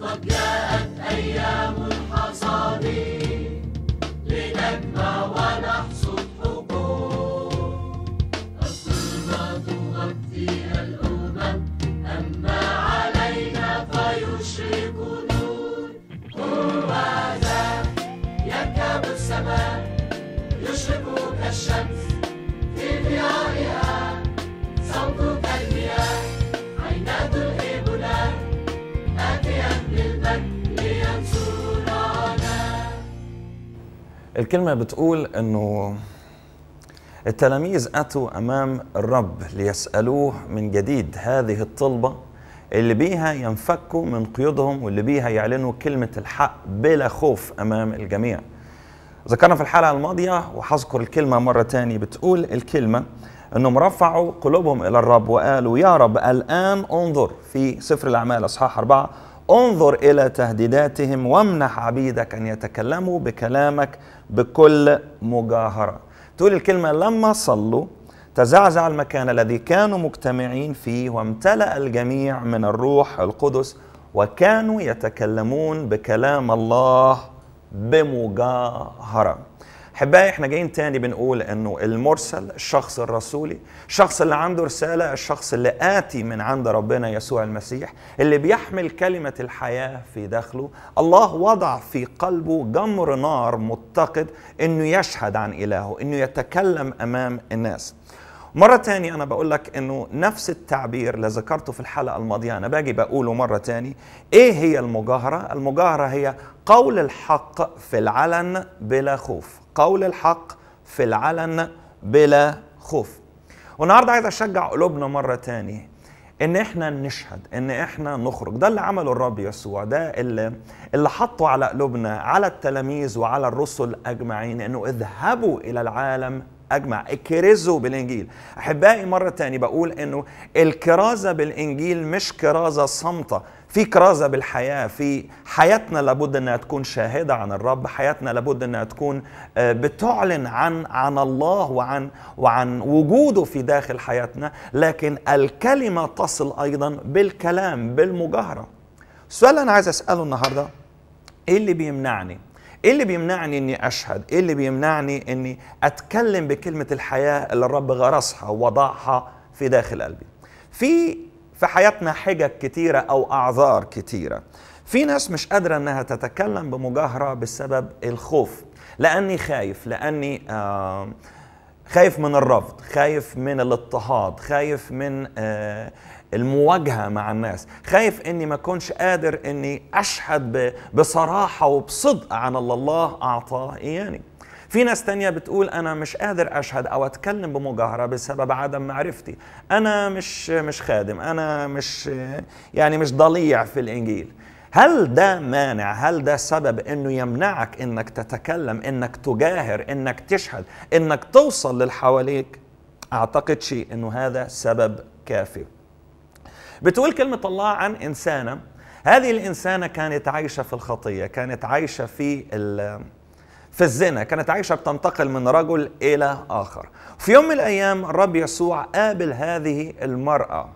قد جاءت أيام الكلمة بتقول أنه التلاميذ أتوا أمام الرب ليسألوه من جديد هذه الطلبة اللي بيها ينفكوا من قيودهم واللي بيها يعلنوا كلمة الحق بلا خوف أمام الجميع ذكرنا في الحلقة الماضية وحذكر الكلمة مرة تاني بتقول الكلمة أنهم رفعوا قلوبهم إلى الرب وقالوا يا رب الآن انظر في سفر الأعمال أصحاح أربعة انظر إلى تهديداتهم وامنح عبيدك أن يتكلموا بكلامك بكل مجاهرة تقول الكلمة لما صلوا تزعزع المكان الذي كانوا مجتمعين فيه وامتلأ الجميع من الروح القدس وكانوا يتكلمون بكلام الله بمجاهره احبائي احنا جايين تاني بنقول انه المرسل الشخص الرسولي الشخص اللي عنده رساله الشخص اللي اتي من عند ربنا يسوع المسيح اللي بيحمل كلمه الحياه في داخله الله وضع في قلبه جمر نار متقد انه يشهد عن الهه انه يتكلم امام الناس مرة تاني أنا بقول لك إنه نفس التعبير اللي ذكرته في الحلقة الماضية أنا باجي بقوله مرة تاني إيه هي المجاهرة؟ المجاهرة هي قول الحق في العلن بلا خوف قول الحق في العلن بلا خوف والنهارده عايز اشجع قلوبنا مره تانية ان احنا نشهد ان احنا نخرج ده اللي عمله الرب يسوع ده اللي اللي حطه على قلوبنا على التلاميذ وعلى الرسل اجمعين انه اذهبوا الى العالم اجمع اكرزوا بالانجيل احبائي مره تانية بقول انه الكرازه بالانجيل مش كرازه صامته في كرازه بالحياه في حياتنا لابد انها تكون شاهده عن الرب حياتنا لابد انها تكون آه، بتعلن عن عن الله وعن وعن وجوده في داخل حياتنا لكن الكلمه تصل ايضا بالكلام بالمجاهره السؤال اللي انا عايز اساله النهارده ايه اللي بيمنعني ايه اللي بيمنعني اني اشهد ايه اللي بيمنعني اني اتكلم بكلمه الحياه اللي الرب غرسها ووضعها في داخل قلبي في في حياتنا حجج كتيرة أو أعذار كتيرة في ناس مش قادرة أنها تتكلم بمجاهرة بسبب الخوف لأني خايف لأني خايف من الرفض خايف من الاضطهاد خايف من آه، المواجهة مع الناس خايف أني ما أكونش قادر أني أشهد بصراحة وبصدق عن الله أعطاه إياني في ناس تانية بتقول أنا مش قادر أشهد أو أتكلم بمجاهرة بسبب عدم معرفتي أنا مش مش خادم أنا مش يعني مش ضليع في الإنجيل هل ده مانع هل ده سبب انه يمنعك انك تتكلم انك تجاهر انك تشهد انك توصل للحواليك اعتقد شيء انه هذا سبب كافي بتقول كلمة الله عن إنسانة هذه الإنسانة كانت عايشة في الخطية كانت عايشة في في الزنا كانت عائشة بتنتقل من رجل إلى آخر في يوم من الأيام الرب يسوع قابل هذه المرأة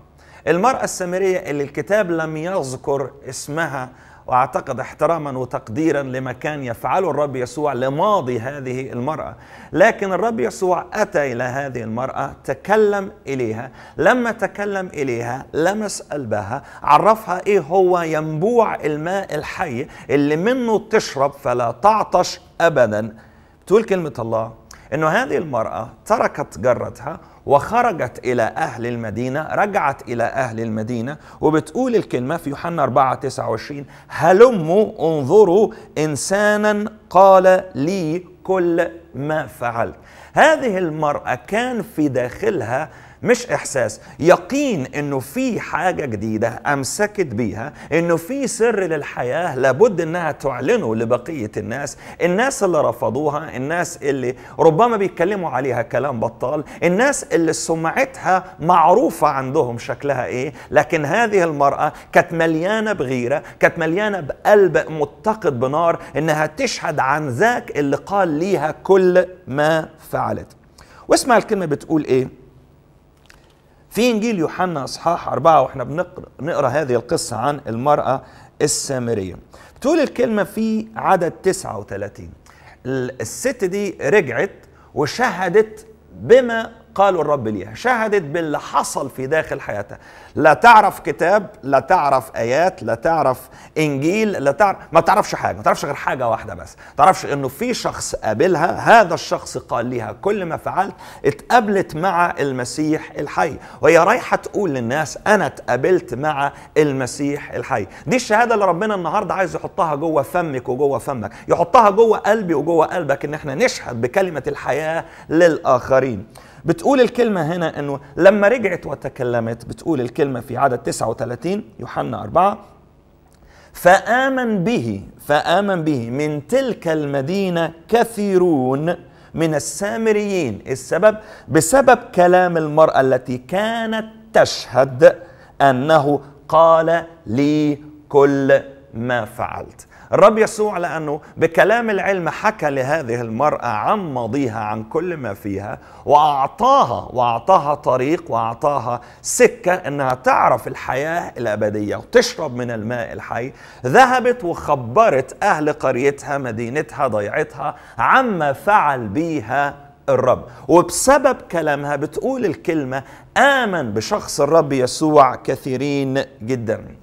المرأة السامرية اللي الكتاب لم يذكر اسمها واعتقد احتراما وتقديرا لما كان يفعله الرب يسوع لماضي هذه المراه لكن الرب يسوع اتى الى هذه المراه تكلم اليها لما تكلم اليها لمس قلبها عرفها ايه هو ينبوع الماء الحي اللي منه تشرب فلا تعطش ابدا تقول كلمه الله انه هذه المراه تركت جرتها وخرجت إلى أهل المدينة رجعت إلى أهل المدينة وبتقول الكلمة في يوحنا 4 29 هلموا انظروا إنسانا قال لي كل ما فعلت هذه المرأة كان في داخلها مش احساس يقين انه في حاجه جديده امسكت بيها انه في سر للحياه لابد انها تعلنه لبقيه الناس الناس اللي رفضوها الناس اللي ربما بيتكلموا عليها كلام بطال الناس اللي سمعتها معروفه عندهم شكلها ايه لكن هذه المراه كانت مليانه بغيره كانت مليانه بقلب متقد بنار انها تشهد عن ذاك اللي قال ليها كل ما فعلت واسمع الكلمه بتقول ايه في انجيل يوحنا اصحاح أربعة واحنا بنقرا هذه القصه عن المراه السامريه بتقول الكلمه في عدد 39 الست دي رجعت وشهدت بما قالوا الرب ليها شهدت باللي حصل في داخل حياتها لا تعرف كتاب لا تعرف ايات لا تعرف انجيل لا تعرف ما تعرفش حاجه ما تعرفش غير حاجه واحده بس ما تعرفش انه في شخص قابلها هذا الشخص قال ليها كل ما فعلت اتقابلت مع المسيح الحي وهي رايحه تقول للناس انا اتقابلت مع المسيح الحي دي الشهاده اللي ربنا النهارده عايز يحطها جوه فمك وجوه فمك يحطها جوه قلبي وجوه قلبك ان احنا نشهد بكلمه الحياه للاخرين بتقول الكلمة هنا أنه لما رجعت وتكلمت بتقول الكلمة في عدد 39 يوحنا 4 فآمن به فآمن به من تلك المدينة كثيرون من السامريين السبب بسبب كلام المرأة التي كانت تشهد أنه قال لي كل ما فعلت الرب يسوع لأنه بكلام العلم حكى لهذه المرأة عن ماضيها عن كل ما فيها وأعطاها وأعطاها طريق وأعطاها سكة أنها تعرف الحياة الأبدية وتشرب من الماء الحي ذهبت وخبرت أهل قريتها مدينتها ضيعتها عما فعل بيها الرب وبسبب كلامها بتقول الكلمة آمن بشخص الرب يسوع كثيرين جدا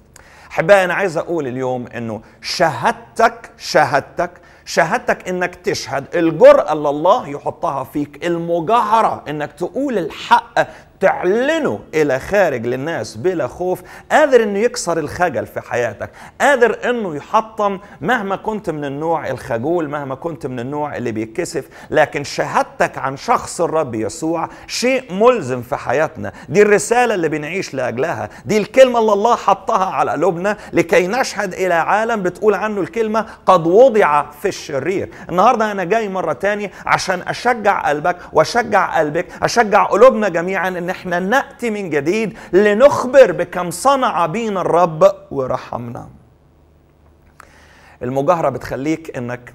احبائي انا عايز اقول اليوم انه شهادتك شهادتك شهادتك انك تشهد الجرأة اللي الله يحطها فيك المجاهرة انك تقول الحق تعلنه إلى خارج للناس بلا خوف قادر أنه يكسر الخجل في حياتك قادر أنه يحطم مهما كنت من النوع الخجول مهما كنت من النوع اللي بيتكسف لكن شهادتك عن شخص الرب يسوع شيء ملزم في حياتنا دي الرسالة اللي بنعيش لأجلها دي الكلمة اللي الله حطها على قلوبنا لكي نشهد إلى عالم بتقول عنه الكلمة قد وضع في الشرير النهاردة أنا جاي مرة تانية عشان أشجع قلبك وأشجع قلبك أشجع قلوبنا جميعا إن ان احنا ناتي من جديد لنخبر بكم صنع بينا الرب ورحمنا المجاهره بتخليك انك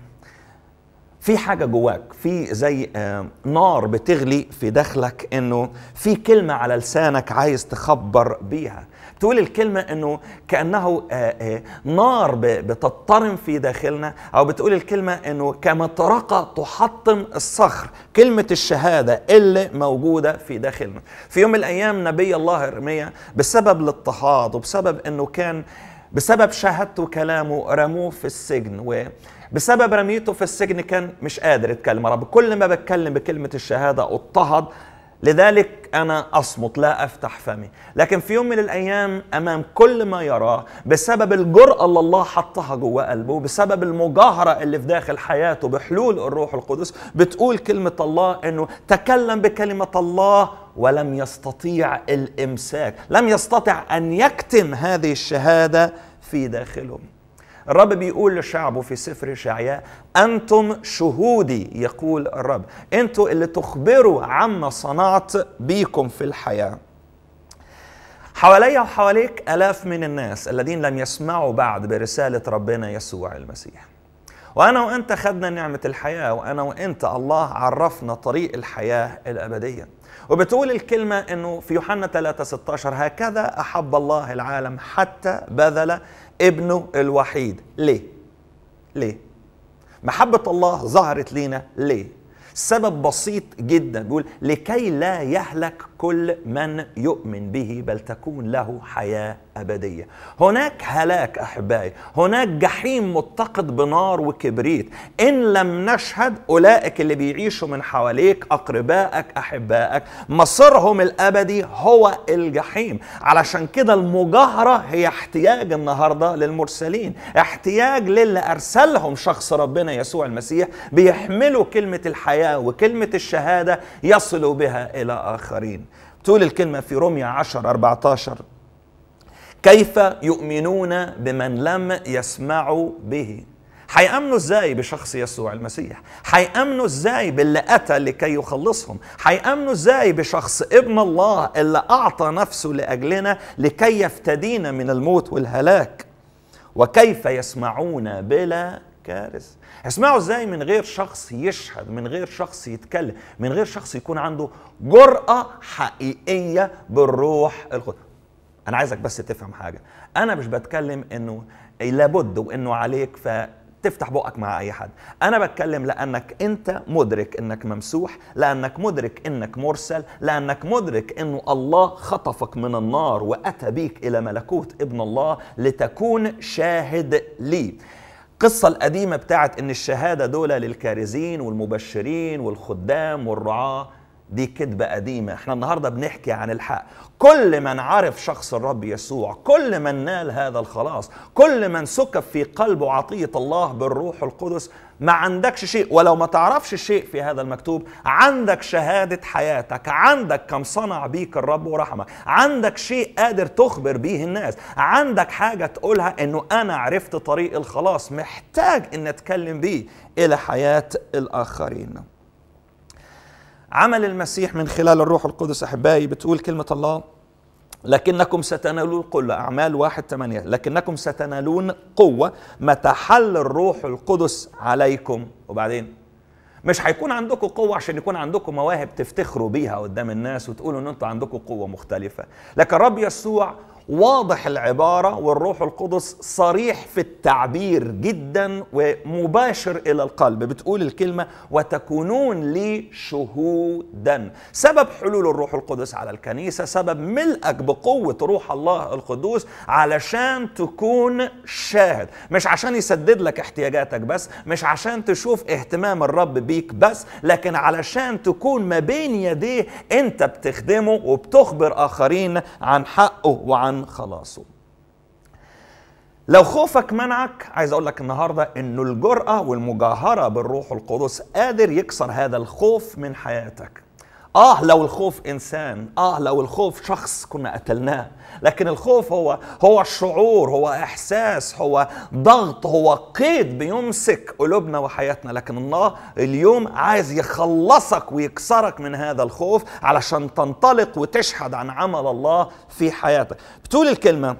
في حاجة جواك في زي آه، نار بتغلي في داخلك انه في كلمة على لسانك عايز تخبر بيها تقول الكلمة أنه كأنه آه، آه، نار بتضطرم في داخلنا أو بتقول الكلمة أنه كمطرقة تحطم الصخر كلمة الشهادة اللي موجودة في داخلنا في يوم من الأيام نبي الله إرمية بسبب الاضطهاد وبسبب أنه كان بسبب شهادته كلامه رموه في السجن و بسبب رميته في السجن كان مش قادر يتكلم رب كل ما بتكلم بكلمة الشهادة اضطهد لذلك أنا أصمت لا أفتح فمي لكن في يوم من الأيام أمام كل ما يراه بسبب الجرأة اللي الله حطها جوا قلبه بسبب المجاهرة اللي في داخل حياته بحلول الروح القدس بتقول كلمة الله أنه تكلم بكلمة الله ولم يستطيع الإمساك لم يستطع أن يكتم هذه الشهادة في داخله الرب بيقول لشعبه في سفر شعياء أنتم شهودي يقول الرب أنتوا اللي تخبروا عما صنعت بيكم في الحياة حواليا وحواليك ألاف من الناس الذين لم يسمعوا بعد برسالة ربنا يسوع المسيح وأنا وأنت خدنا نعمة الحياة وأنا وأنت الله عرفنا طريق الحياة الأبدية وبتقول الكلمة أنه في يوحنا 3 16 هكذا أحب الله العالم حتى بذل ابنه الوحيد ليه؟ ليه؟ محبة الله ظهرت لينا ليه؟ سبب بسيط جدا بيقول لكي لا يهلك كل من يؤمن به بل تكون له حياة أبدية هناك هلاك أحبائي هناك جحيم متقد بنار وكبريت إن لم نشهد أولئك اللي بيعيشوا من حواليك أقربائك أحبائك مصيرهم الأبدي هو الجحيم علشان كده المجاهرة هي احتياج النهاردة للمرسلين احتياج للي أرسلهم شخص ربنا يسوع المسيح بيحملوا كلمة الحياة وكلمة الشهادة يصلوا بها إلى آخرين تقول الكلمة في روميا 10 14 كيف يؤمنون بمن لم يسمعوا به هيأمنوا ازاي بشخص يسوع المسيح هيأمنوا ازاي باللي أتى لكي يخلصهم هيأمنوا ازاي بشخص ابن الله اللي أعطى نفسه لأجلنا لكي يفتدينا من الموت والهلاك وكيف يسمعون بلا كارثه اسمعوا ازاي من غير شخص يشهد من غير شخص يتكلم من غير شخص يكون عنده جرأة حقيقية بالروح القدس انا عايزك بس تفهم حاجة انا مش بتكلم انه لابد وانه عليك فتفتح بقك مع اي حد انا بتكلم لانك انت مدرك انك ممسوح لانك مدرك انك مرسل لانك مدرك انه الله خطفك من النار واتى بيك الى ملكوت ابن الله لتكون شاهد ليه القصة القديمة بتاعت إن الشهادة دول للكارزين والمبشرين والخدام والرعاة دي كذبة قديمة احنا النهاردة بنحكي عن الحق كل من عرف شخص الرب يسوع كل من نال هذا الخلاص كل من سكب في قلبه عطية الله بالروح القدس ما عندكش شيء ولو ما تعرفش شيء في هذا المكتوب عندك شهادة حياتك عندك كم صنع بيك الرب ورحمة عندك شيء قادر تخبر به الناس عندك حاجة تقولها انه انا عرفت طريق الخلاص محتاج ان اتكلم به الى حياة الاخرين عمل المسيح من خلال الروح القدس أحبائي بتقول كلمة الله لكنكم ستنالون قل أعمال واحد ثمانية لكنكم ستنالون قوة متى حل الروح القدس عليكم وبعدين مش هيكون عندكم قوة عشان يكون عندكم مواهب تفتخروا بيها قدام الناس وتقولوا ان انتوا عندكم قوة مختلفة لكن الرب يسوع واضح العبارة والروح القدس صريح في التعبير جدا ومباشر إلى القلب بتقول الكلمة وتكونون لي شهودا سبب حلول الروح القدس على الكنيسة سبب ملئك بقوة روح الله القدوس علشان تكون شاهد مش عشان يسدد لك احتياجاتك بس مش عشان تشوف اهتمام الرب بيك بس لكن علشان تكون ما بين يديه انت بتخدمه وبتخبر آخرين عن حقه وعن عن خلاصه لو خوفك منعك عايز اقول لك النهارده انه الجرأه والمجاهره بالروح القدس قادر يكسر هذا الخوف من حياتك آه لو الخوف إنسان آه لو الخوف شخص كنا قتلناه لكن الخوف هو هو شعور هو إحساس هو ضغط هو قيد بيمسك قلوبنا وحياتنا لكن الله اليوم عايز يخلصك ويكسرك من هذا الخوف علشان تنطلق وتشهد عن عمل الله في حياتك بتقول الكلمة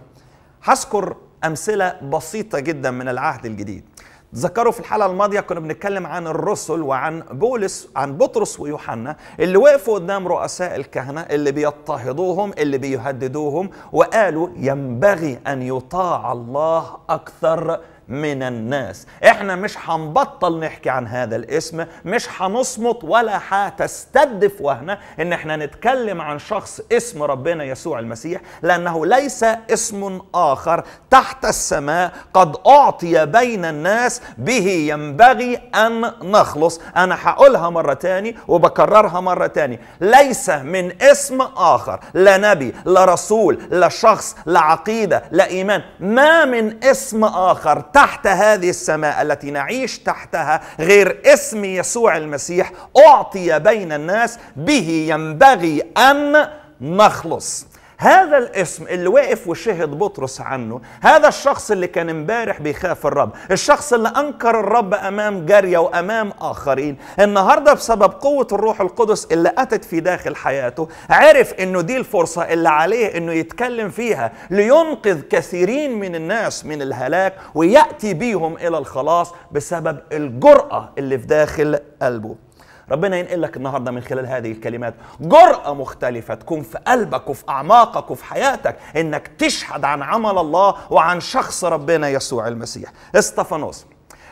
هذكر أمثلة بسيطة جدا من العهد الجديد تذكروا في الحلقه الماضيه كنا بنتكلم عن الرسل وعن بولس عن بطرس ويوحنا اللي وقفوا قدام رؤساء الكهنه اللي بيضطهدوهم اللي بيهددوهم وقالوا ينبغي ان يطاع الله اكثر من الناس احنا مش هنبطل نحكي عن هذا الاسم مش هنصمت ولا هتستدف وهنا ان احنا نتكلم عن شخص اسم ربنا يسوع المسيح لانه ليس اسم اخر تحت السماء قد اعطي بين الناس به ينبغي ان نخلص انا هقولها مرة تاني وبكررها مرة تاني ليس من اسم اخر لا نبي لا رسول لا شخص لا عقيدة لا ايمان ما من اسم اخر تحت هذه السماء التي نعيش تحتها غير اسم يسوع المسيح أعطي بين الناس به ينبغي أن نخلص هذا الاسم اللي واقف وشهد بطرس عنه هذا الشخص اللي كان امبارح بيخاف الرب الشخص اللي انكر الرب امام جاريه وامام اخرين النهارده بسبب قوه الروح القدس اللي اتت في داخل حياته عرف انه دي الفرصه اللي عليه انه يتكلم فيها لينقذ كثيرين من الناس من الهلاك وياتي بيهم الى الخلاص بسبب الجراه اللي في داخل قلبه ربنا ينقل لك النهارده من خلال هذه الكلمات جرأة مختلفة تكون في قلبك وفي أعماقك وفي حياتك إنك تشهد عن عمل الله وعن شخص ربنا يسوع المسيح استفانوس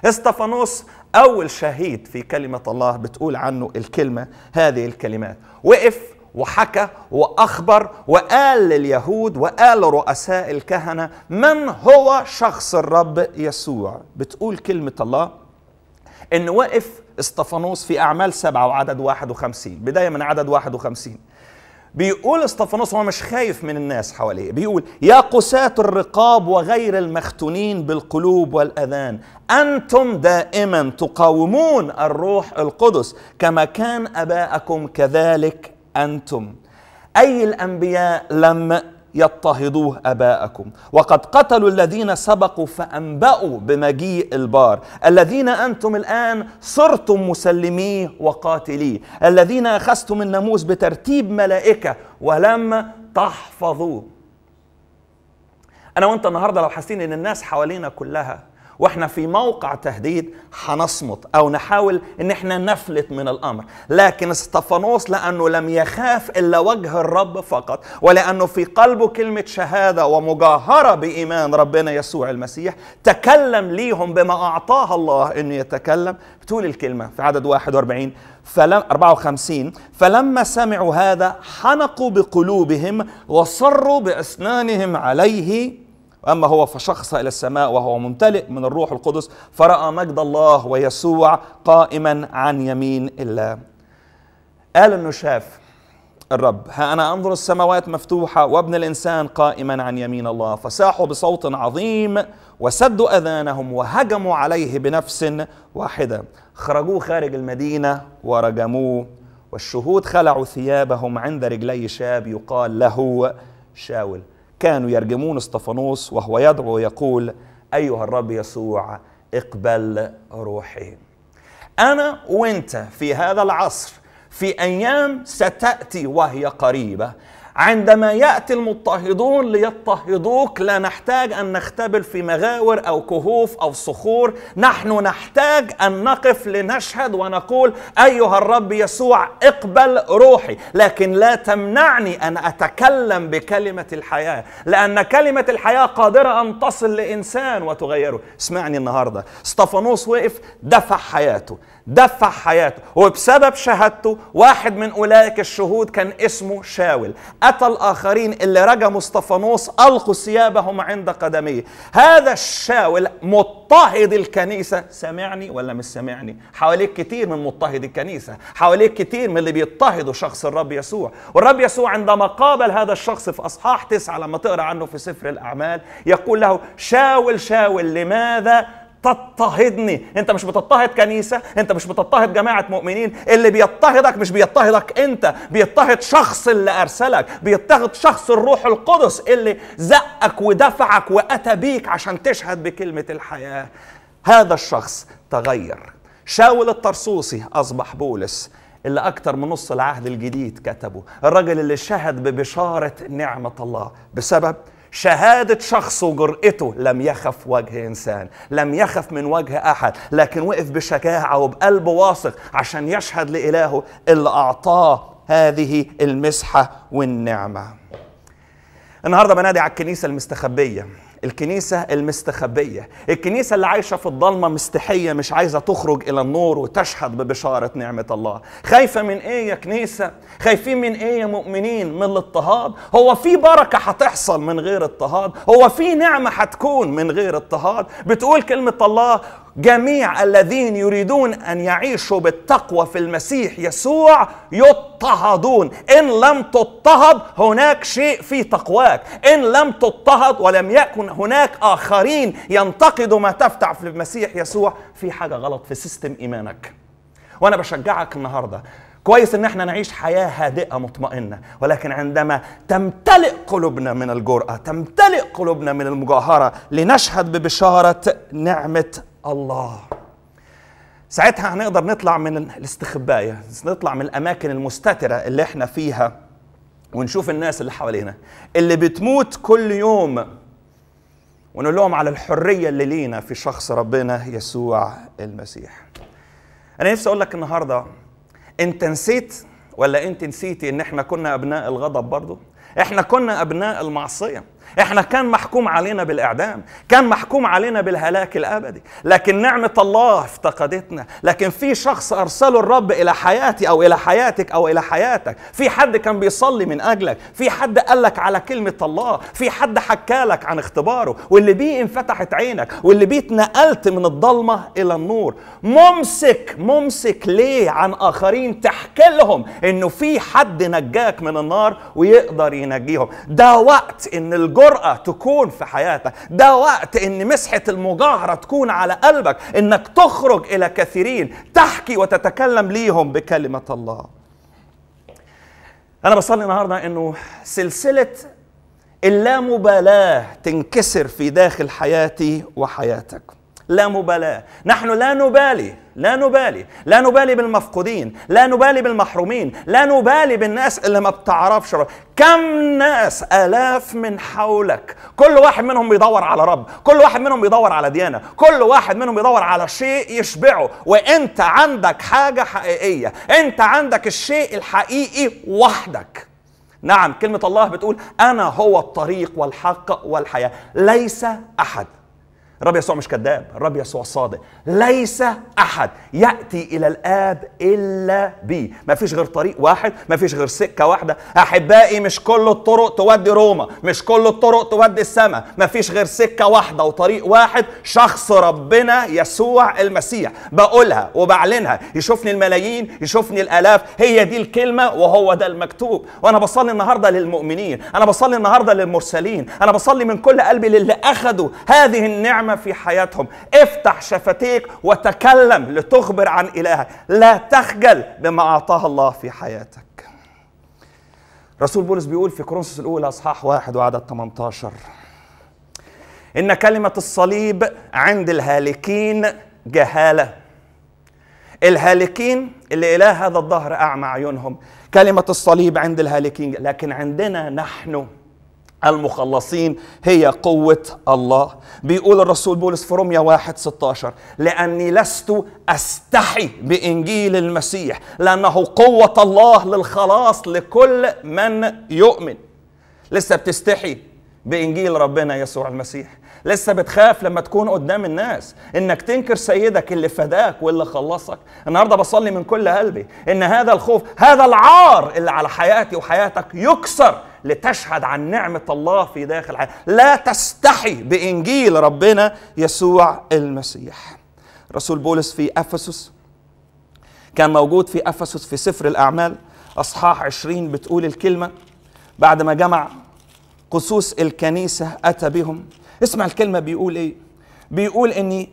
استفانوس أول شهيد في كلمة الله بتقول عنه الكلمة هذه الكلمات وقف وحكى وأخبر وقال لليهود وقال لرؤساء الكهنة من هو شخص الرب يسوع بتقول كلمة الله ان وقف استفانوس في اعمال سبعه وعدد 51 بدايه من عدد 51 بيقول استفانوس هو مش خايف من الناس حواليه بيقول يا قساة الرقاب وغير المختونين بالقلوب والأذان أنتم دائما تقاومون الروح القدس كما كان أباءكم كذلك أنتم أي الأنبياء لم يضطهدوه أباءكم وقد قتلوا الذين سبقوا فأنبأوا بمجيء البار الذين أنتم الآن صرتم مسلميه وقاتليه الذين أخذتم الناموس بترتيب ملائكة ولم تحفظوه أنا وأنت النهاردة لو حاسين إن الناس حوالينا كلها واحنا في موقع تهديد حنصمت او نحاول ان احنا نفلت من الامر لكن استفانوس لانه لم يخاف الا وجه الرب فقط ولانه في قلبه كلمه شهاده ومجاهره بايمان ربنا يسوع المسيح تكلم ليهم بما اعطاه الله انه يتكلم بتقول الكلمه في عدد 41 فلم 54 فلما سمعوا هذا حنقوا بقلوبهم وصروا باسنانهم عليه أما هو فشخص إلى السماء وهو ممتلئ من الروح القدس فرأى مجد الله ويسوع قائما عن يمين الله قال أنه شاف الرب ها أنا أنظر السماوات مفتوحة وابن الإنسان قائما عن يمين الله فساحوا بصوت عظيم وسدوا أذانهم وهجموا عليه بنفس واحدة خرجوه خارج المدينة ورجموه والشهود خلعوا ثيابهم عند رجلي شاب يقال له شاول كانوا يرجمون اسطفانوس وهو يدعو ويقول أيها الرب يسوع اقبل روحي أنا وأنت في هذا العصر في أيام ستأتي وهي قريبة عندما يأتي المضطهدون ليضطهدوك لا نحتاج أن نختبل في مغاور أو كهوف أو صخور نحن نحتاج أن نقف لنشهد ونقول أيها الرب يسوع اقبل روحي لكن لا تمنعني أن أتكلم بكلمة الحياة لأن كلمة الحياة قادرة أن تصل لإنسان وتغيره اسمعني النهاردة استفانوس وقف دفع حياته دفع حياته وبسبب شهادته واحد من أولئك الشهود كان اسمه شاول أتى الآخرين اللي رجموا استفانوس ألقوا ثيابهم عند قدميه هذا الشاول مضطهد الكنيسة سامعني ولا مش سامعني حواليك كتير من مضطهد الكنيسة حواليك كتير من اللي بيضطهدوا شخص الرب يسوع والرب يسوع عندما قابل هذا الشخص في أصحاح تسعة لما تقرأ عنه في سفر الأعمال يقول له شاول شاول لماذا تضطهدني انت مش بتضطهد كنيسة انت مش بتضطهد جماعة مؤمنين اللي بيضطهدك مش بيضطهدك انت بيضطهد شخص اللي ارسلك بيضطهد شخص الروح القدس اللي زقك ودفعك واتى بيك عشان تشهد بكلمة الحياة هذا الشخص تغير شاول الطرسوسي اصبح بولس اللي أكثر من نص العهد الجديد كتبه الرجل اللي شهد ببشارة نعمة الله بسبب شهادة شخص وجرأته لم يخف وجه إنسان لم يخف من وجه أحد لكن وقف بشجاعة وبقلب واثق عشان يشهد لإلهه اللي أعطاه هذه المسحة والنعمة النهاردة بنادي على الكنيسة المستخبية الكنيسة المستخبية الكنيسة اللي عايشة في الضلمة مستحية مش عايزة تخرج إلى النور وتشهد ببشارة نعمة الله خايفة من إيه يا كنيسة خايفين من إيه يا مؤمنين من الاضطهاد هو في بركة هتحصل من غير اضطهاد هو في نعمة هتكون من غير اضطهاد بتقول كلمة الله جميع الذين يريدون أن يعيشوا بالتقوى في المسيح يسوع يضطهدون إن لم تضطهد هناك شيء في تقواك إن لم تضطهد ولم يكن هناك آخرين ينتقدوا ما تفتح في المسيح يسوع في حاجة غلط في سيستم إيمانك وأنا بشجعك النهاردة كويس ان احنا نعيش حياه هادئه مطمئنه ولكن عندما تمتلئ قلوبنا من الجراه تمتلئ قلوبنا من المجاهره لنشهد ببشاره نعمه الله ساعتها هنقدر نطلع من الاستخباية يعني، نطلع من الأماكن المستترة اللي احنا فيها ونشوف الناس اللي حوالينا اللي بتموت كل يوم ونقول لهم على الحرية اللي لينا في شخص ربنا يسوع المسيح أنا نفسي أقول لك النهاردة أنت نسيت ولا أنت نسيتي إن احنا كنا أبناء الغضب برضو احنا كنا أبناء المعصية احنا كان محكوم علينا بالاعدام كان محكوم علينا بالهلاك الابدي لكن نعمه الله افتقدتنا لكن في شخص ارسله الرب الى حياتي او الى حياتك او الى حياتك في حد كان بيصلي من اجلك في حد قالك على كلمه الله في حد حكالك عن اختباره واللي بيه انفتحت عينك واللي بيه اتنقلت من الضلمه الى النور ممسك ممسك ليه عن اخرين تحكي لهم انه في حد نجاك من النار ويقدر ينجيهم ده وقت ان الجو جرأة تكون في حياتك ده وقت ان مسحة المجاهرة تكون على قلبك انك تخرج الى كثيرين تحكي وتتكلم ليهم بكلمة الله انا بصلي النهاردة انه سلسلة اللامبالاة تنكسر في داخل حياتي وحياتك لا مبالاة نحن لا نبالي لا نبالي لا نبالي بالمفقودين لا نبالي بالمحرومين لا نبالي بالناس اللي ما بتعرفش رب. كم ناس آلاف من حولك كل واحد منهم بيدور على رب كل واحد منهم بيدور على ديانة كل واحد منهم بيدور على شيء يشبعه وانت عندك حاجة حقيقية انت عندك الشيء الحقيقي وحدك نعم كلمة الله بتقول أنا هو الطريق والحق والحياة ليس أحد الرب يسوع مش كذاب الرب يسوع صادق ليس احد ياتي الى الاب الا بي ما فيش غير طريق واحد ما فيش غير سكه واحده احبائي مش كل الطرق تودي روما مش كل الطرق تودي السماء ما فيش غير سكه واحده وطريق واحد شخص ربنا يسوع المسيح بقولها وبعلنها يشوفني الملايين يشوفني الالاف هي دي الكلمه وهو ده المكتوب وانا بصلي النهارده للمؤمنين انا بصلي النهارده للمرسلين انا بصلي من كل قلبي للي اخذوا هذه النعمه في حياتهم افتح شفتيك وتكلم لتخبر عن إلهك لا تخجل بما أعطاه الله في حياتك رسول بولس بيقول في كورنثوس الأولى أصحاح واحد وعدد 18 إن كلمة الصليب عند الهالكين جهالة الهالكين اللي إله هذا الظهر أعمى عيونهم كلمة الصليب عند الهالكين لكن عندنا نحن المخلصين هي قوة الله بيقول الرسول بولس في روميا واحد 16 لأني لست أستحي بإنجيل المسيح لأنه قوة الله للخلاص لكل من يؤمن لسه بتستحي بإنجيل ربنا يسوع المسيح لسه بتخاف لما تكون قدام الناس انك تنكر سيدك اللي فداك واللي خلصك النهارده بصلي من كل قلبي ان هذا الخوف هذا العار اللي على حياتي وحياتك يكسر لتشهد عن نعمة الله في داخل حياتك لا تستحي بإنجيل ربنا يسوع المسيح رسول بولس في أفسس كان موجود في أفسس في سفر الأعمال أصحاح عشرين بتقول الكلمة بعد ما جمع قصوص الكنيسة أتى بهم اسمع الكلمة بيقول إيه بيقول إني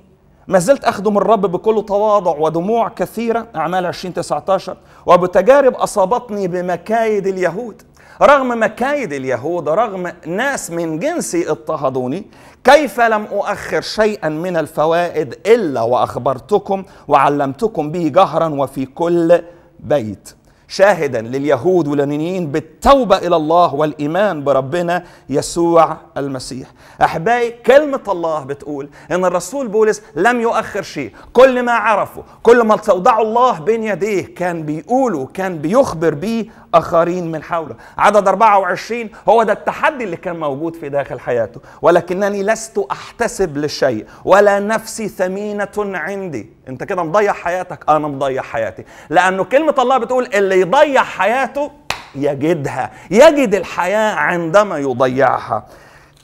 ما زلت أخدم الرب بكل تواضع ودموع كثيرة أعمال 20 19 وبتجارب أصابتني بمكايد اليهود رغم مكايد اليهود رغم ناس من جنسي اضطهدوني كيف لم أؤخر شيئا من الفوائد إلا وأخبرتكم وعلمتكم به جهرا وفي كل بيت شاهدا لليهود والنينيين بالتوبه الى الله والايمان بربنا يسوع المسيح. احبائي كلمه الله بتقول ان الرسول بولس لم يؤخر شيء، كل ما عرفه، كل ما استودعه الله بين يديه كان بيقوله، كان بيخبر بيه آخرين من حوله عدد 24 هو ده التحدي اللي كان موجود في داخل حياته ولكنني لست أحتسب لشيء ولا نفسي ثمينة عندي أنت كده مضيع حياتك أنا مضيع حياتي لأنه كلمة الله بتقول اللي يضيع حياته يجدها يجد الحياة عندما يضيعها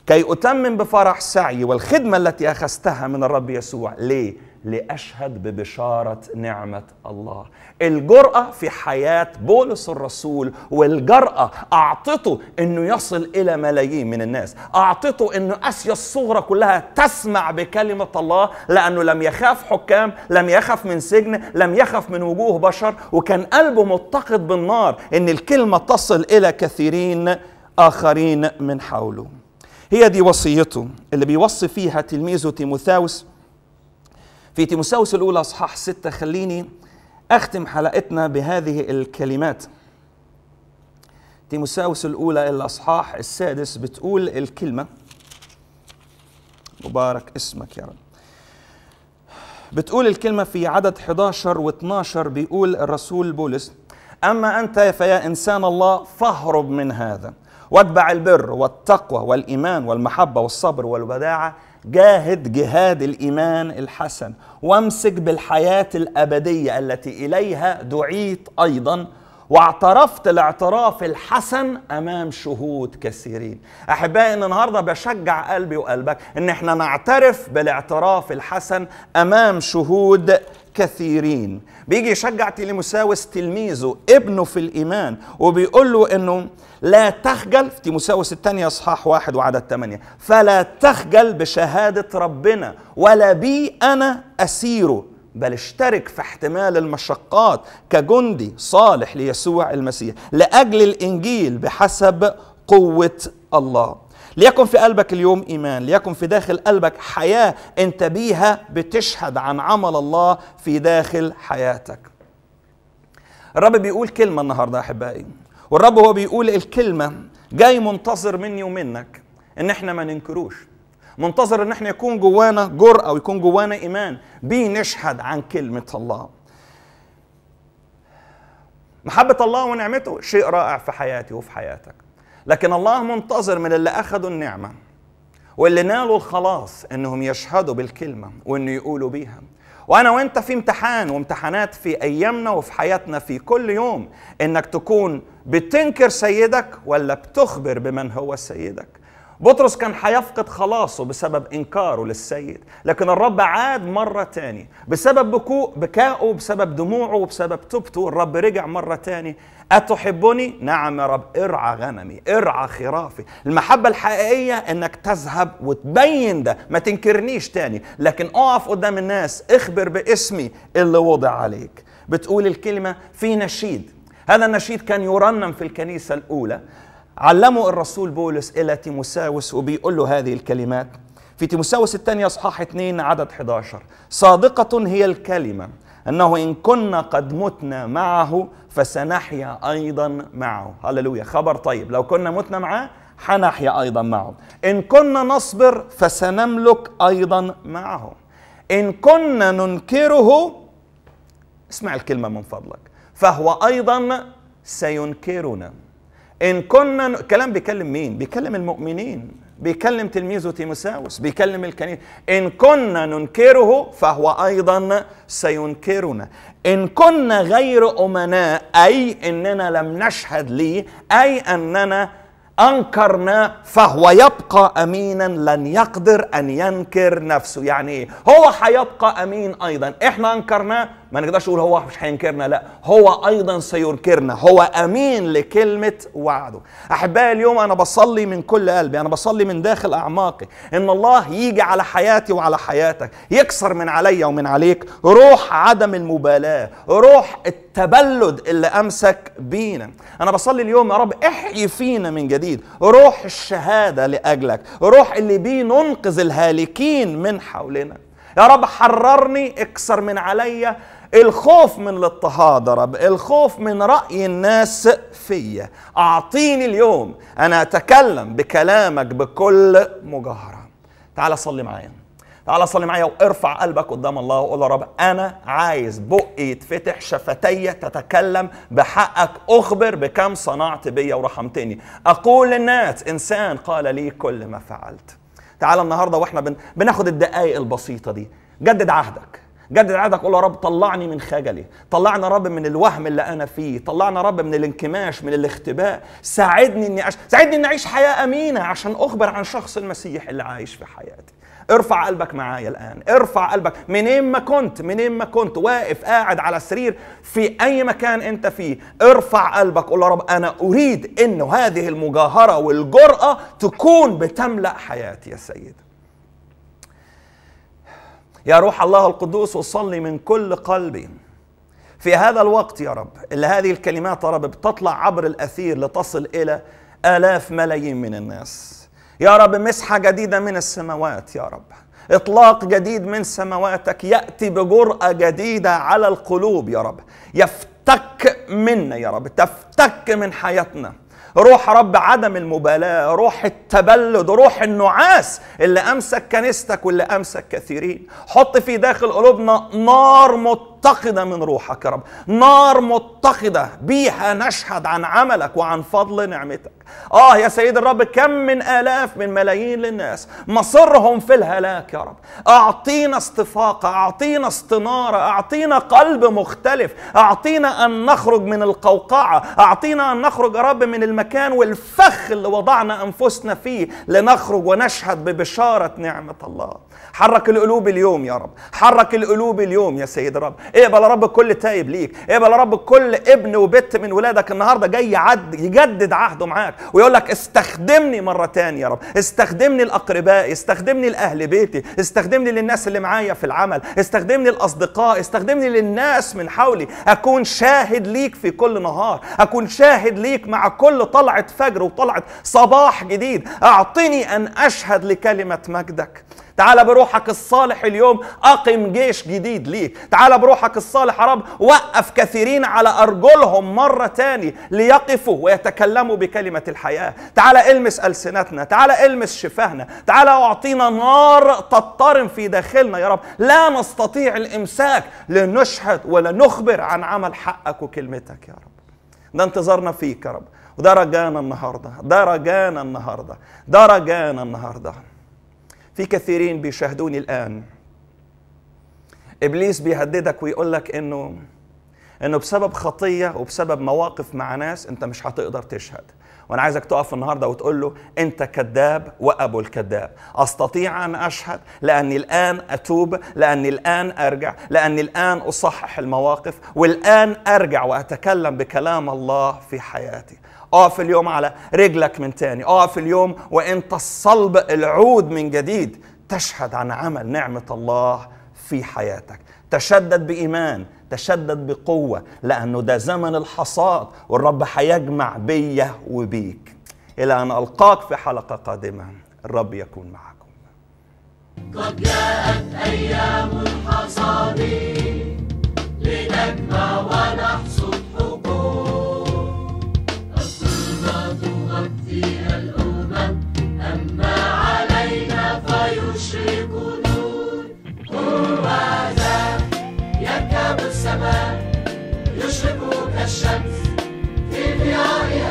كي أتمم بفرح سعي والخدمة التي أخذتها من الرب يسوع ليه؟ لأشهد ببشارة نعمة الله الجرأة في حياة بولس الرسول والجرأة أعطته أنه يصل إلى ملايين من الناس أعطته أنه أسيا الصغرى كلها تسمع بكلمة الله لأنه لم يخاف حكام لم يخف من سجن لم يخف من وجوه بشر وكان قلبه متقد بالنار أن الكلمة تصل إلى كثيرين آخرين من حوله هي دي وصيته اللي بيوصي فيها تلميذه تيموثاوس في تيموساوس الأولى أصحاح ستة خليني أختم حلقتنا بهذه الكلمات تيموساوس الأولى الأصحاح السادس بتقول الكلمة مبارك اسمك يا رب بتقول الكلمة في عدد 11 و12 بيقول الرسول بولس أما أنت فيا إنسان الله فاهرب من هذا واتبع البر والتقوى والإيمان والمحبة والصبر والوداعة جاهد جهاد الايمان الحسن وامسك بالحياه الابديه التي اليها دعيت ايضا واعترفت الاعتراف الحسن امام شهود كثيرين احبائي ان النهارده بشجع قلبي وقلبك ان احنا نعترف بالاعتراف الحسن امام شهود كثيرين بيجي يشجع تيموساوس تلميذه ابنه في الإيمان وبيقول له أنه لا تخجل في تيموساوس الثانية إصحاح واحد وعدد ثمانية فلا تخجل بشهادة ربنا ولا بي أنا أسيره بل اشترك في احتمال المشقات كجندي صالح ليسوع المسيح لأجل الإنجيل بحسب قوة الله ليكن في قلبك اليوم إيمان ليكن في داخل قلبك حياة أنت بيها بتشهد عن عمل الله في داخل حياتك الرب بيقول كلمة النهاردة أحبائي والرب هو بيقول الكلمة جاي منتظر مني ومنك إن إحنا ما ننكروش منتظر إن إحنا يكون جوانا جرأة ويكون جوانا إيمان بنشهد عن كلمة الله محبة الله ونعمته شيء رائع في حياتي وفي حياتك لكن الله منتظر من اللي أخذوا النعمة واللي نالوا الخلاص انهم يشهدوا بالكلمه وانه يقولوا بيها وانا وانت في امتحان وامتحانات في ايامنا وفي حياتنا في كل يوم انك تكون بتنكر سيدك ولا بتخبر بمن هو سيدك بطرس كان حيفقد خلاصه بسبب إنكاره للسيد لكن الرب عاد مرة تاني بسبب بكو بكاؤه بسبب دموعه وبسبب توبته الرب رجع مرة تاني أتحبني؟ نعم يا رب ارعى غنمي ارعى خرافي المحبة الحقيقية انك تذهب وتبين ده ما تنكرنيش تاني لكن اقف قدام الناس اخبر باسمي اللي وضع عليك بتقول الكلمة في نشيد هذا النشيد كان يرنم في الكنيسة الأولى علمه الرسول بولس إلى تيموساوس وبيقول له هذه الكلمات في تيموساوس الثانية أصحاح 2 عدد 11 صادقة هي الكلمة أنه إن كنا قد متنا معه فسنحيا أيضا معه هللويا خبر طيب لو كنا متنا معه حنحيا أيضا معه إن كنا نصبر فسنملك أيضا معه إن كنا ننكره اسمع الكلمة من فضلك فهو أيضا سينكرنا إن كنا كلام بيكلم مين؟ بيكلم المؤمنين بيكلم تلميذه تيموساوس بيكلم الكنيسة إن كنا ننكره فهو أيضا سينكرنا إن كنا غير أمناء أي أننا لم نشهد ليه أي أننا أنكرنا فهو يبقى أمينا لن يقدر أن ينكر نفسه يعني إيه؟ هو هيبقى أمين أيضا إحنا أنكرناه ما نقدرش نقول هو مش هينكرنا لا هو ايضا سينكرنا هو امين لكلمه وعده احبائي اليوم انا بصلي من كل قلبي انا بصلي من داخل اعماقي ان الله يجي على حياتي وعلى حياتك يكسر من عليا ومن عليك روح عدم المبالاه روح التبلد اللي امسك بينا انا بصلي اليوم يا رب احيي فينا من جديد روح الشهاده لاجلك روح اللي بيه ننقذ الهالكين من حولنا يا رب حررني اكسر من عليا الخوف من الاضطهاد رب الخوف من رأي الناس فيا أعطيني اليوم أنا أتكلم بكلامك بكل مجاهرة تعال صلي معايا تعال صلي معايا وارفع قلبك قدام الله وقول يا رب انا عايز بقي يتفتح شفتي تتكلم بحقك اخبر بكم صنعت بيا ورحمتني اقول للناس انسان قال لي كل ما فعلت تعال النهارده واحنا بن... بناخد الدقائق البسيطه دي جدد عهدك جدد عهدك قول يا رب طلعني من خجلي طلعنا يا رب من الوهم اللي انا فيه طلعنا يا رب من الانكماش من الاختباء ساعدني اني أش... ساعدني اني اعيش حياه امينه عشان اخبر عن شخص المسيح اللي عايش في حياتي ارفع قلبك معايا الان ارفع قلبك منين ما كنت منين ما كنت واقف قاعد على السرير في اي مكان انت فيه ارفع قلبك قول يا رب انا اريد انه هذه المجاهره والجراه تكون بتملا حياتي يا سيد يا روح الله القدوس أصلي من كل قلبي في هذا الوقت يا رب اللي هذه الكلمات يا رب بتطلع عبر الأثير لتصل إلى آلاف ملايين من الناس يا رب مسحة جديدة من السماوات يا رب إطلاق جديد من سماواتك يأتي بجرأة جديدة على القلوب يا رب يفتك منا يا رب تفتك من حياتنا روح رب عدم المبالاة روح التبلد روح النعاس اللي أمسك كنيستك واللي أمسك كثيرين حط في داخل قلوبنا نار مت متقدة من روحك يا رب نار متقدة بيها نشهد عن عملك وعن فضل نعمتك آه يا سيد الرب كم من آلاف من ملايين للناس مصرهم في الهلاك يا رب أعطينا استفاقة أعطينا استنارة أعطينا قلب مختلف أعطينا أن نخرج من القوقعة أعطينا أن نخرج يا رب من المكان والفخ اللي وضعنا أنفسنا فيه لنخرج ونشهد ببشارة نعمة الله حرك القلوب اليوم يا رب حرك القلوب اليوم يا سيد الرب اقبل يا رب كل تائب ليك اقبل يا رب كل ابن وبت من ولادك النهارده جاي يعد يجدد عهده معاك ويقول لك استخدمني مره تانية يا رب استخدمني لاقربائي استخدمني لاهل بيتي استخدمني للناس اللي معايا في العمل استخدمني الاصدقاء استخدمني للناس من حولي اكون شاهد ليك في كل نهار اكون شاهد ليك مع كل طلعه فجر وطلعه صباح جديد اعطني ان اشهد لكلمه مجدك تعال بروحك الصالح اليوم أقم جيش جديد ليك تعال بروحك الصالح يا رب وقف كثيرين على أرجلهم مرة تاني ليقفوا ويتكلموا بكلمة الحياة تعال المس ألسنتنا تعال المس شفاهنا تعال أعطينا نار تضطرم في داخلنا يا رب لا نستطيع الإمساك لنشهد ولا نخبر عن عمل حقك وكلمتك يا رب ده انتظارنا فيك يا رب وده رجانا النهارده ده رجانا النهارده ده رجانا النهارده في كثيرين بيشاهدوني الآن إبليس بيهددك ويقول لك إنه إنه بسبب خطية وبسبب مواقف مع ناس أنت مش هتقدر تشهد وانا عايزك تقف النهارده وتقول له انت كذاب وابو الكذاب استطيع ان اشهد لاني الان اتوب لاني الان ارجع لاني الان اصحح المواقف والان ارجع واتكلم بكلام الله في حياتي اقف اليوم على رجلك من تاني اقف اليوم وانت الصلب العود من جديد تشهد عن عمل نعمه الله في حياتك تشدد بايمان تشدد بقوة لأنه ده زمن الحصاد والرب هيجمع بيا وبيك إلى أن ألقاك في حلقة قادمة الرب يكون معكم قد جاءت أيام الحصاد لنجمع ونحصد Give me all your ears.